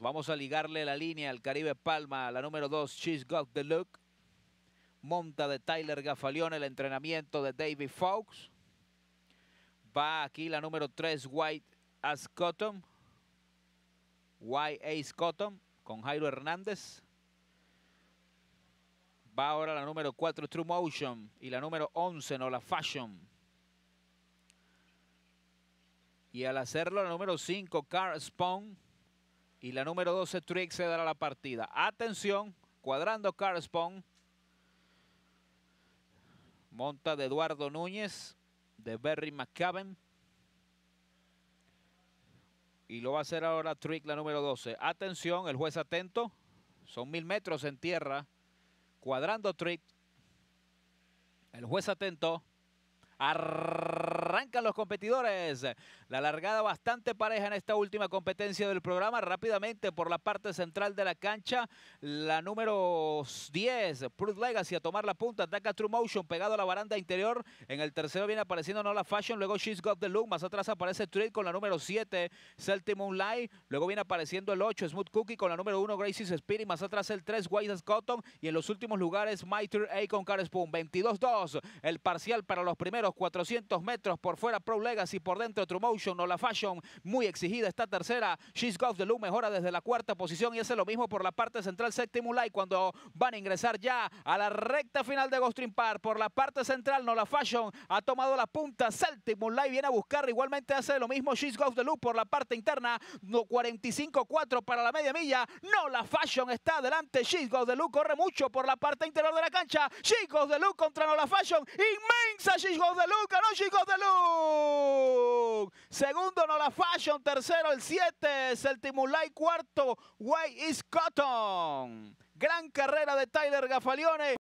Vamos a ligarle la línea al Caribe Palma, la número 2, She's Got the Look. Monta de Tyler Gafalión, el entrenamiento de David Fox. Va aquí la número 3, White As Cotton. White Ace Cotton con Jairo Hernández. Va ahora la número 4, True Motion. Y la número 11, No La Fashion. Y al hacerlo, la número 5, Carl Spawn y la número 12, Trick, se dará la partida. Atención, cuadrando Spawn. Monta de Eduardo Núñez, de Berry McCaven, Y lo va a hacer ahora Trick, la número 12. Atención, el juez atento. Son mil metros en tierra. Cuadrando Trick. El juez atento arrancan los competidores. La largada bastante pareja en esta última competencia del programa. Rápidamente por la parte central de la cancha, la número 10, Prud Legacy a tomar la punta. Ataca True Motion pegado a la baranda interior. En el tercero viene apareciendo Nola Fashion, luego She's Got the Look. Más atrás aparece Street con la número 7, Celtic Moonlight. Luego viene apareciendo el 8, Smooth Cookie con la número 1, Gracie's Spirit. Más atrás el 3, White Cotton. Y en los últimos lugares, Mitre A con Car Spoon. 22-2 el parcial para los primeros 400 metros por fuera Pro Legacy, por dentro True Motion. Nola Fashion, muy exigida esta tercera. She's Golf de Lu mejora desde la cuarta posición y hace lo mismo por la parte central séptimo Light cuando van a ingresar ya a la recta final de Ghost Park Por la parte central Nola Fashion ha tomado la punta. Séptimo Light viene a buscar. Igualmente hace lo mismo She's Golf de Lu por la parte interna. 45-4 para la media milla. Nola Fashion está adelante. She's Golf de Lu corre mucho por la parte interior de la cancha. She's Golf de Lu contra Nola Fashion. Inmensa She's Golf de Lu. no She's de Segundo Segundo, la Fashion. Tercero, el 7. Es el Timulay. Cuarto, White is Cotton. Gran carrera de Tyler Gafalione.